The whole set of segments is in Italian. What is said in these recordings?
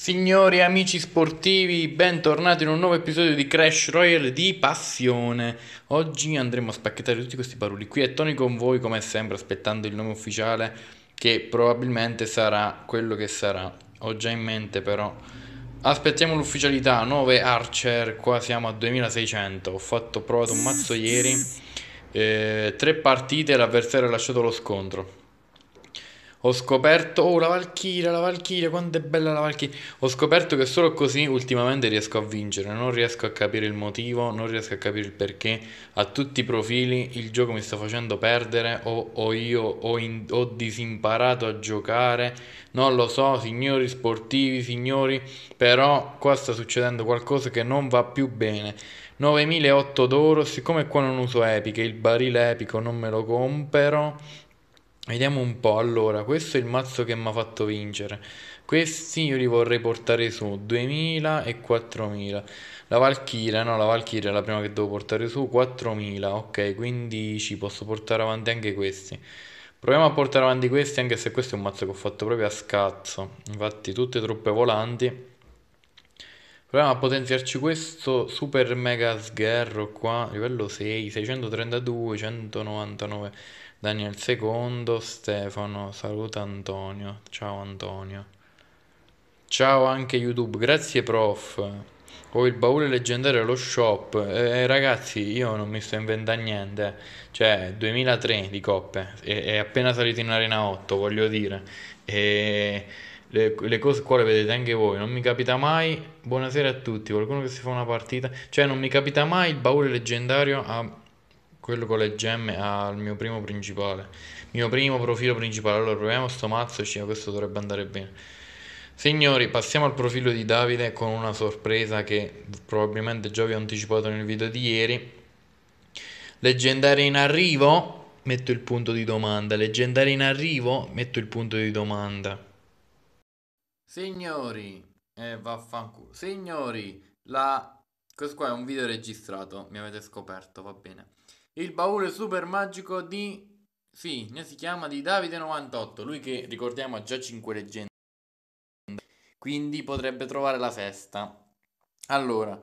Signori amici sportivi, bentornati in un nuovo episodio di Crash Royale di Passione. Oggi andremo a spacchettare tutti questi paroli qui è Tony con voi come sempre aspettando il nome ufficiale che probabilmente sarà quello che sarà. Ho già in mente però. Aspettiamo l'ufficialità, 9 Archer, qua siamo a 2600. Ho fatto provato un mazzo ieri, eh, tre partite l'avversario ha lasciato lo scontro. Ho scoperto, oh la Valchiria, la Valchiria, quanto è bella la Valchiria. Ho scoperto che solo così ultimamente riesco a vincere, non riesco a capire il motivo, non riesco a capire il perché. A tutti i profili il gioco mi sta facendo perdere o, o io ho, in, ho disimparato a giocare, non lo so, signori sportivi, signori, però qua sta succedendo qualcosa che non va più bene. 9008 d'oro, siccome qua non uso epiche, il barile epico non me lo compro Vediamo un po', allora, questo è il mazzo che mi ha fatto vincere. Questi io li vorrei portare su, 2000 e 4000. La Valchiria, no, la Valchiria è la prima che devo portare su, 4000, ok, quindi ci posso portare avanti anche questi. Proviamo a portare avanti questi, anche se questo è un mazzo che ho fatto proprio a scazzo. Infatti, tutte truppe volanti. Proviamo a potenziarci questo super mega sgherro qua, livello 6, 632, 199... Daniel II, Stefano, saluta Antonio, ciao Antonio. Ciao anche YouTube, grazie prof. Ho il baule leggendario allo shop. Eh, eh ragazzi, io non mi sto inventando niente. Eh. Cioè, 2003 di coppe. È, è appena salito in Arena 8, voglio dire. E le, le cose qua le vedete anche voi. Non mi capita mai. Buonasera a tutti. Qualcuno che si fa una partita. Cioè, non mi capita mai il baule leggendario a quello con le gemme al mio primo principale mio primo profilo principale allora proviamo sto mazzo e questo dovrebbe andare bene signori passiamo al profilo di Davide con una sorpresa che probabilmente già vi ho anticipato nel video di ieri leggendaria in arrivo metto il punto di domanda leggendaria in arrivo metto il punto di domanda signori eh vaffanculo signori la questo qua è un video registrato mi avete scoperto va bene il baule super magico di... Sì, si chiama di Davide98, lui che ricordiamo ha già 5 leggende, quindi potrebbe trovare la sesta. Allora,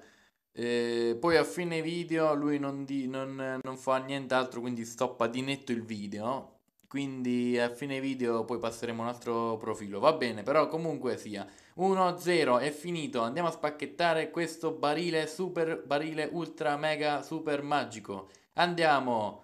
eh, poi a fine video lui non, di, non, non fa nient'altro, quindi stoppa di netto il video. Quindi a fine video poi passeremo un altro profilo. Va bene, però comunque sia. 1-0 è finito. Andiamo a spacchettare questo barile super barile ultra mega super magico. Andiamo.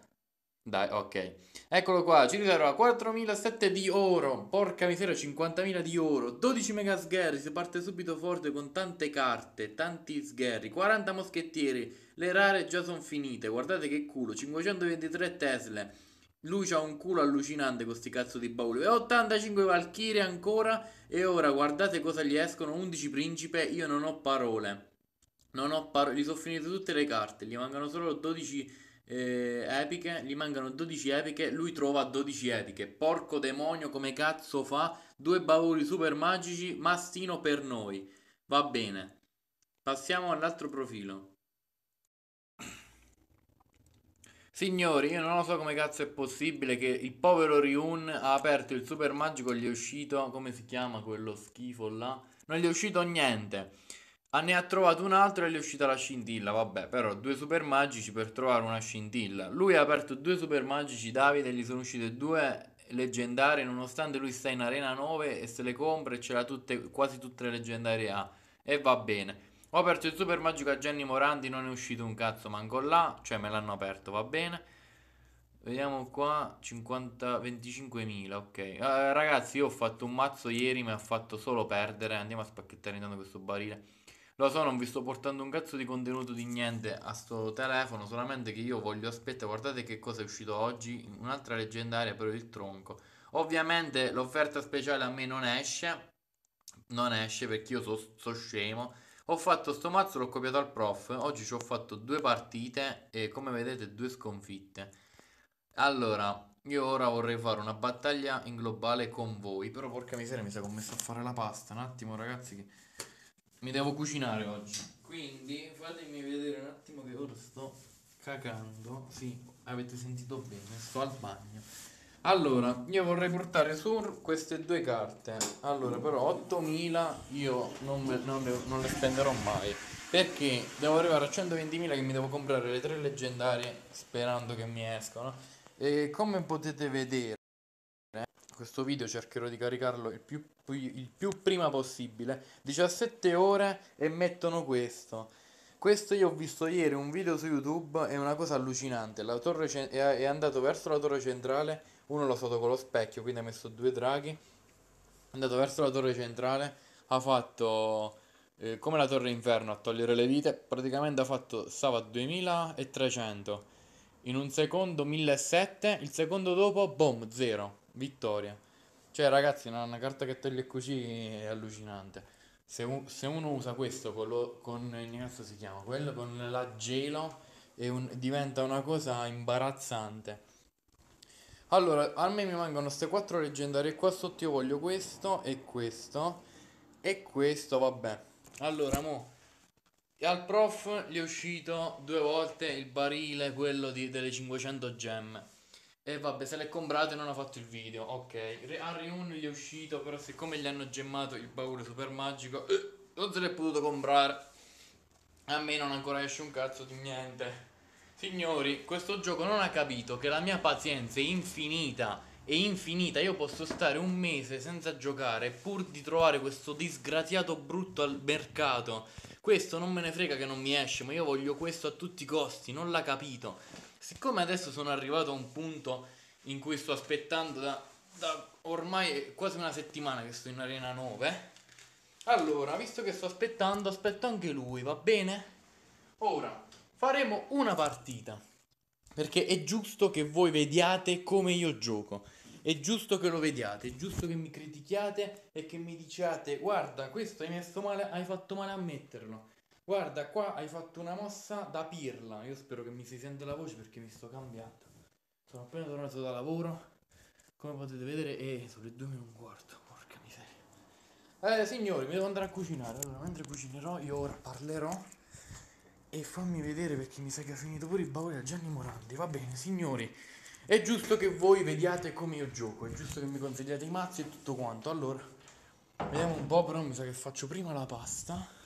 Dai, ok. Eccolo qua, ci riserva 4.700 di oro. Porca miseria, 50.000 di oro. 12 mega sgherri, si parte subito forte con tante carte, tanti sgherri. 40 moschettieri, le rare già sono finite. Guardate che culo, 523 Tesla. Lui c'ha un culo allucinante con sti cazzo di bauli. E 85 Valkyrie ancora. E ora guardate cosa gli escono. 11 principe. Io non ho parole. Non ho parole. Gli sono finite tutte le carte. Gli mancano solo 12 eh, epiche, gli mancano 12 epiche, lui trova 12 epiche. Porco demonio, come cazzo fa? Due bavoli super magici, mastino per noi. Va bene. Passiamo all'altro profilo. Signori, io non lo so come cazzo è possibile che il povero Ryun ha aperto il super magico e gli è uscito, come si chiama quello schifo là? Non gli è uscito niente. Ah, ne ha trovato un altro e gli è uscita la scintilla. Vabbè, però due super magici per trovare una scintilla. Lui ha aperto due super magici, Davide, e gli sono uscite due leggendarie. Nonostante lui sta in Arena 9 e se le compra e ce l'ha tutte, quasi tutte le leggendarie A. E va bene. Ho aperto il super magico a Gianni Morandi, non è uscito un cazzo manco là. Cioè, me l'hanno aperto, va bene. Vediamo qua, 50, 25.000, ok. Eh, ragazzi, io ho fatto un mazzo ieri, mi ha fatto solo perdere. Andiamo a spacchettare intanto questo barile. Lo so, non vi sto portando un cazzo di contenuto di niente a sto telefono, solamente che io voglio aspettare, guardate che cosa è uscito oggi, un'altra leggendaria per il tronco. Ovviamente l'offerta speciale a me non esce, non esce perché io sono so scemo. Ho fatto sto mazzo, l'ho copiato al prof, oggi ci ho fatto due partite e come vedete due sconfitte. Allora, io ora vorrei fare una battaglia in globale con voi, però porca miseria mi sono che messo a fare la pasta, un attimo ragazzi che... Mi devo cucinare oggi. Quindi fatemi vedere un attimo che ora sto cagando. Sì, avete sentito bene, sto al bagno. Allora, io vorrei portare su queste due carte. Allora, però 8000 io non, me, non, le, non le spenderò mai. Perché devo arrivare a 120.000 che mi devo comprare le tre leggendarie sperando che mi escano. E come potete vedere questo video cercherò di caricarlo il più, il più prima possibile 17 ore e mettono questo questo io ho visto ieri un video su YouTube, è una cosa allucinante. La torre è andato verso la torre centrale, uno l'ha usato con lo specchio, quindi ha messo due draghi. È andato verso la torre centrale, ha fatto eh, come la torre inferno a togliere le vite, praticamente ha fatto stava a 2300. In un secondo 1700, il secondo dopo boom, zero vittoria. Cioè, ragazzi, una, una carta che toglie così è allucinante. Se, se uno usa questo con, lo, con cazzo si chiama? Quello con la gelo un, diventa una cosa imbarazzante. Allora, a me mi mancano queste quattro leggendarie qua sotto. Io voglio questo e questo e questo, vabbè. Allora, mo al prof gli è uscito due volte il barile, quello di, delle 500 gemme. E vabbè, se l'è comprato e non ha fatto il video. Ok, Harry 1 gli è uscito, però siccome gli hanno gemmato il baule super magico, eh, non se l'è potuto comprare. A me non ancora esce un cazzo di niente. Signori, questo gioco non ha capito che la mia pazienza è infinita. È infinita, io posso stare un mese senza giocare pur di trovare questo disgraziato brutto al mercato. Questo non me ne frega che non mi esce, ma io voglio questo a tutti i costi, non l'ha capito. Siccome adesso sono arrivato a un punto in cui sto aspettando da, da ormai quasi una settimana che sto in Arena 9, allora, visto che sto aspettando, aspetto anche lui, va bene? Ora, faremo una partita. Perché è giusto che voi vediate come io gioco. È giusto che lo vediate, è giusto che mi critichiate e che mi diciate guarda, questo hai messo male, hai fatto male a metterlo. Guarda, qua hai fatto una mossa da pirla. Io spero che mi si sente la voce perché mi sto cambiando. Sono appena tornato da lavoro, come potete vedere, e sono le 2 meno un quarto. Porca miseria. Eh, signori, mi devo andare a cucinare. Allora, mentre cucinerò, io ora parlerò. E fammi vedere perché mi sa che ha finito pure il baule a Gianni Morandi. Va bene, signori. È giusto che voi vediate come io gioco, è giusto che mi consigliate i mazzi e tutto quanto. Allora, vediamo un po', però mi sa che faccio prima la pasta.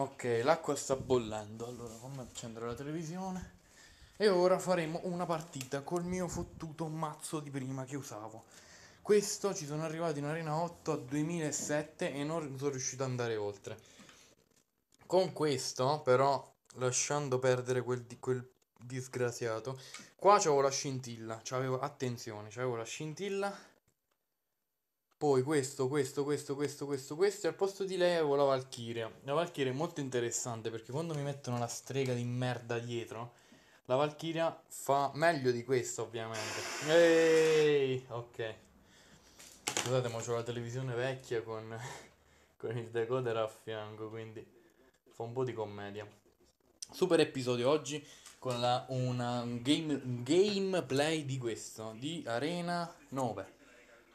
Ok, l'acqua sta bollendo, allora come accendere la televisione. E ora faremo una partita col mio fottuto mazzo di prima che usavo. Questo ci sono arrivato in Arena 8 a 2007 e non sono riuscito ad andare oltre. Con questo, però, lasciando perdere quel, di, quel disgraziato, qua c'avevo la scintilla, c'avevo, attenzione, c'avevo la scintilla poi questo, questo, questo, questo, questo, questo. E al posto di lei avevo la Valchiria. La Valchiria è molto interessante perché quando mi mettono la strega di merda dietro, la Valchiria fa meglio di questo, ovviamente. Ehi, ok. Scusate, ma c'ho la televisione vecchia con, con il decoder a fianco, quindi fa un po' di commedia. Super episodio oggi con la, una, un, game, un gameplay di questo, di Arena 9.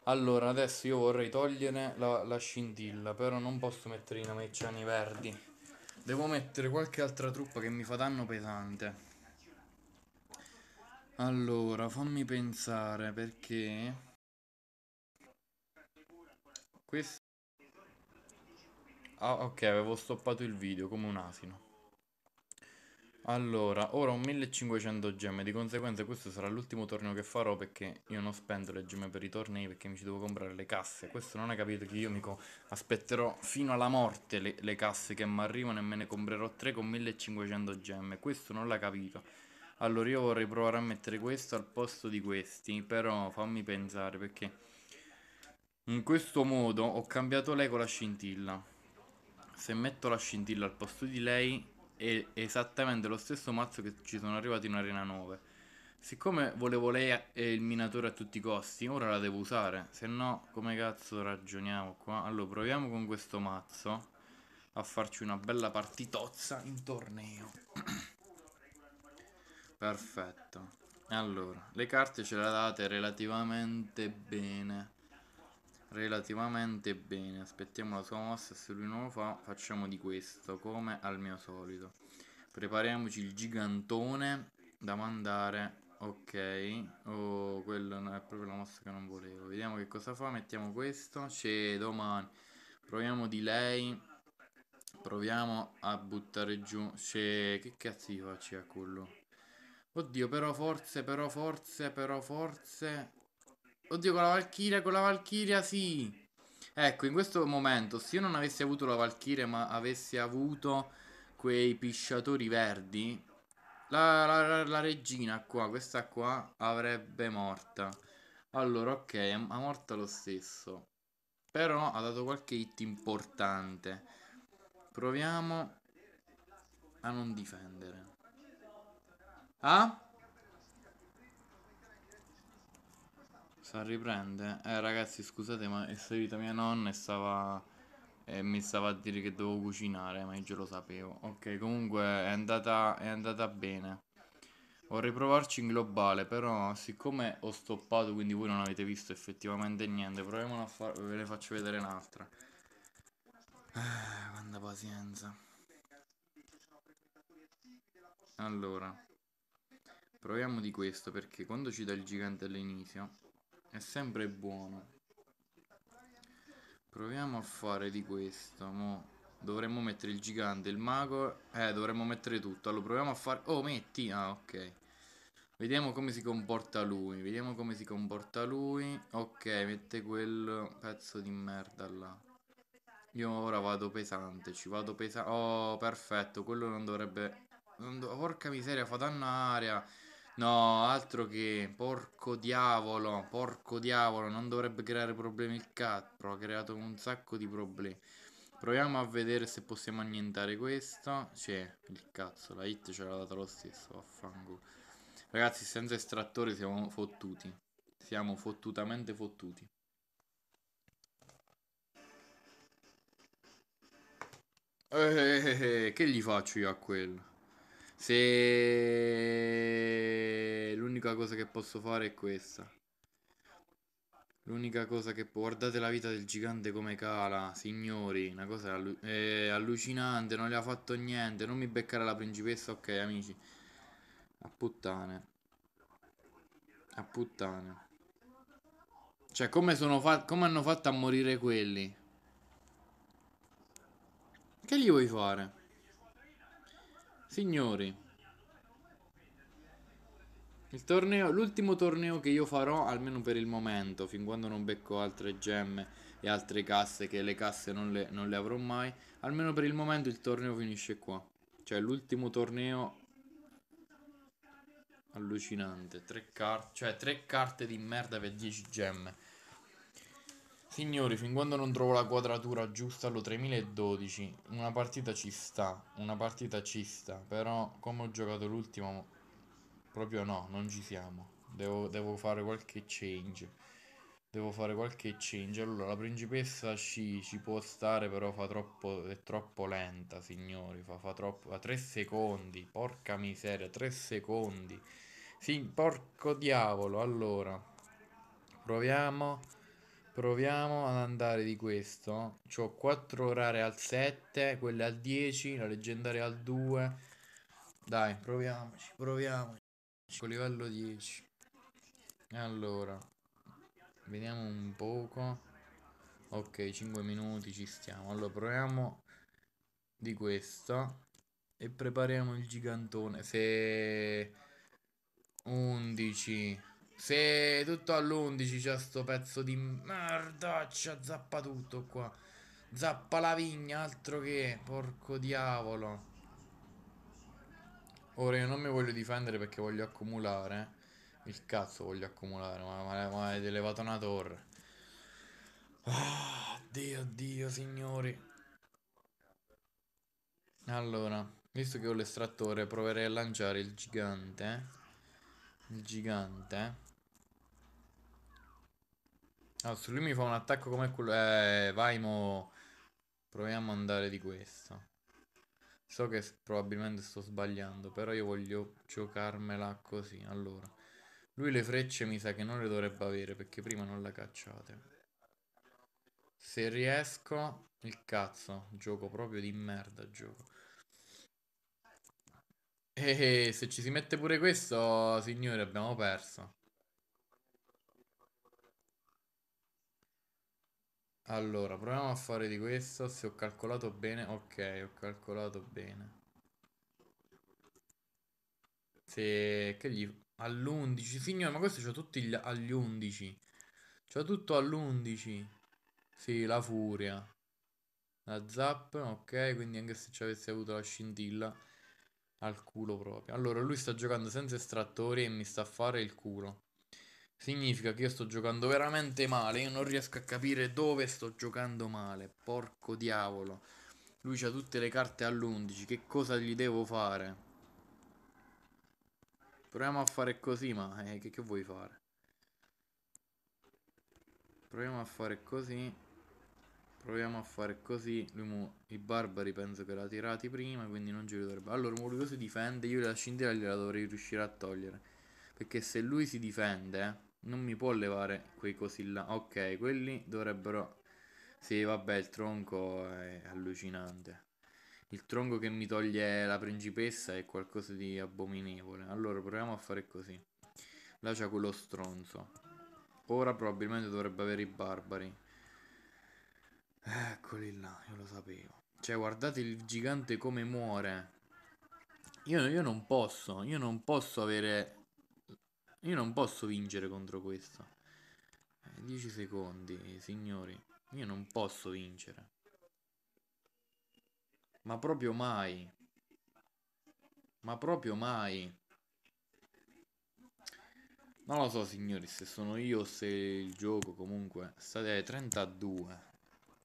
Allora, adesso io vorrei togliere la, la scintilla, però non posso mettere i namecciani verdi. Devo mettere qualche altra truppa che mi fa danno pesante. Allora, fammi pensare perché... Questo... Ah, ok, avevo stoppato il video come un asino. Allora, ora ho 1500 gemme, di conseguenza questo sarà l'ultimo torneo che farò perché io non spendo le gemme per i tornei perché mi ci devo comprare le casse. Questo non ha capito che io mi aspetterò fino alla morte le, le casse che mi arrivano e me ne comprerò 3 con 1500 gemme. Questo non l'ha capito. Allora io vorrei provare a mettere questo al posto di questi, però fammi pensare perché in questo modo ho cambiato lei con la scintilla. Se metto la scintilla al posto di lei è esattamente lo stesso mazzo che ci sono arrivati in Arena 9. Siccome volevo lei e il minatore a tutti i costi, ora la devo usare. Se no, come cazzo ragioniamo qua? Allora, proviamo con questo mazzo a farci una bella partitozza in torneo. Perfetto. Allora, le carte ce le date relativamente bene relativamente bene. Aspettiamo la sua mossa se lui non lo fa facciamo di questo, come al mio solito. Prepariamoci il gigantone da mandare. Ok, oh, quella è proprio la mossa che non volevo. Vediamo che cosa fa, mettiamo questo. C'è domani. Proviamo di lei. Proviamo a buttare giù. C'è... Che cazzo gli faccio a quello? Oddio, però forse, però forse, però forse Oddio, con la Valchiria, con la Valchiria, sì. Ecco, in questo momento, se io non avessi avuto la Valchiria, ma avessi avuto quei pisciatori verdi, la, la, la, la regina qua, questa qua, avrebbe morta. Allora, ok, è morta lo stesso. Però ha dato qualche hit importante. Proviamo a non difendere. Ah? Sta riprende? Eh ragazzi scusate ma è salita mia nonna e stava... E mi stava a dire che dovevo cucinare ma io già lo sapevo. Ok comunque è andata, è andata bene. Vorrei provarci in globale però siccome ho stoppato quindi voi non avete visto effettivamente niente. Proviamo a fare... ve le faccio vedere un'altra. Ah, quanta pazienza. Allora, proviamo di questo perché quando ci dà il gigante all'inizio è sempre buono. Proviamo a fare di questo, mo. Dovremmo mettere il gigante, il mago. Eh, dovremmo mettere tutto. Allora proviamo a fare... Oh, metti! Ah, ok. Vediamo come si comporta lui. Vediamo come si comporta lui. Ok, mette quel pezzo di merda là. Io ora vado pesante, ci vado pesante. Oh, perfetto, quello non dovrebbe... Non do... Porca miseria, fa danno aria. No, altro che porco diavolo, porco diavolo, non dovrebbe creare problemi il capro, ha creato un sacco di problemi. Proviamo a vedere se possiamo annientare questo. C'è il cazzo, la hit ce l'ha data lo stesso, vaffanculo. Ragazzi, senza estrattore siamo fottuti. Siamo fottutamente fottuti. Eh, eh, eh, eh, che gli faccio io a quello? Se l'unica cosa che posso fare è questa. L'unica cosa che può... Guardate la vita del gigante come cala, signori. Una cosa allu eh, allucinante, non le ha fatto niente. Non mi beccare la principessa, ok amici. A puttane. A puttane. Cioè, come, come hanno fatto a morire quelli? Che gli vuoi fare? Signori, torneo, l'ultimo torneo che io farò, almeno per il momento, fin quando non becco altre gemme e altre casse, che le casse non le, non le avrò mai, almeno per il momento il torneo finisce qua. Cioè l'ultimo torneo allucinante, tre carte, cioè tre carte di merda per 10 gemme. Signori, fin quando non trovo la quadratura giusta allo 3012, una partita ci sta, una partita ci sta, però come ho giocato l'ultimo, proprio no, non ci siamo. Devo, devo, fare qualche change, devo fare qualche change. Allora, la principessa ci, ci può stare, però fa troppo, è troppo lenta, signori, fa, fa troppo, fa 3 secondi, porca miseria, 3 secondi. Sì, porco diavolo, allora, proviamo... Proviamo ad andare di questo. C'ho 4 rare al 7, quelle al 10, la leggendaria al 2. Dai, proviamoci, proviamoci. Con livello 10. Allora, vediamo un poco. Ok, 5 minuti ci stiamo. Allora, proviamo di questo. E prepariamo il gigantone. Se... 11 se tutto all'11 c'è sto pezzo di merdaccia, zappa tutto qua. Zappa la vigna, altro che, porco diavolo. Ora io non mi voglio difendere perché voglio accumulare. Il cazzo voglio accumulare, ma, ma, ma elevato una torre. Ah, Dio, Dio, signori. Allora, visto che ho l'estrattore, proverei a lanciare il gigante. Eh. Il gigante. Eh. Ah, se lui mi fa un attacco come quello... Eh, vai mo... Proviamo ad andare di questo. So che probabilmente sto sbagliando, però io voglio giocarmela così. Allora, lui le frecce mi sa che non le dovrebbe avere, perché prima non la cacciate. Se riesco... Il cazzo, gioco proprio di merda, gioco. E eh, eh, se ci si mette pure questo, signore, abbiamo perso. Allora, proviamo a fare di questo, se ho calcolato bene, ok, ho calcolato bene. Se... che gli... all'11, signore, ma questo c'ho tutti gli... agli 11. C'ho tutto all'11. Sì, la furia. La zap, ok, quindi anche se ci avessi avuto la scintilla al culo proprio. Allora, lui sta giocando senza estrattori e mi sta a fare il culo. Significa che io sto giocando veramente male, io non riesco a capire dove sto giocando male, porco diavolo. Lui ha tutte le carte all'11, che cosa gli devo fare? Proviamo a fare così, ma eh, che, che vuoi fare? Proviamo a fare così. Proviamo a fare così. Lui mo, I barbari penso che l'ha tirati prima, quindi non ci dovrebbe. Allora, si difende, io la scintilla gliela dovrei riuscire a togliere. Perché se lui si difende, non mi può levare quei così là. Ok, quelli dovrebbero... Sì, vabbè, il tronco è allucinante. Il tronco che mi toglie la principessa è qualcosa di abominevole. Allora proviamo a fare così. Là c'è quello stronzo. Ora probabilmente dovrebbe avere i barbari. Eccoli là, io lo sapevo. Cioè, guardate il gigante come muore. Io, io non posso, io non posso avere io non posso vincere contro questo. 10 eh, secondi, signori. Io non posso vincere. Ma proprio mai. Ma proprio mai. Non lo so signori se sono io o se il gioco comunque state ai 32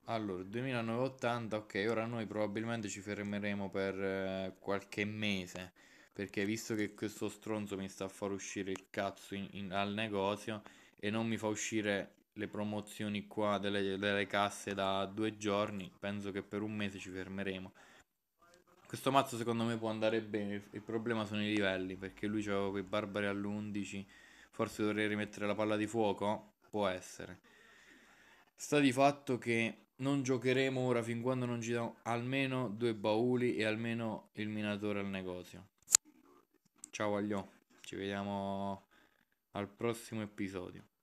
Allora 2980 ok ora noi probabilmente ci fermeremo per eh, qualche mese perché visto che questo stronzo mi sta a far uscire il cazzo in, in, al negozio e non mi fa uscire le promozioni qua delle, delle casse da due giorni, penso che per un mese ci fermeremo. Questo mazzo secondo me può andare bene, il problema sono i livelli, perché lui c'aveva quei barbari all'11, forse dovrei rimettere la palla di fuoco? Può essere. Sta di fatto che non giocheremo ora fin quando non ci danno almeno due bauli e almeno il minatore al negozio. Ciao Aglio, ci vediamo al prossimo episodio.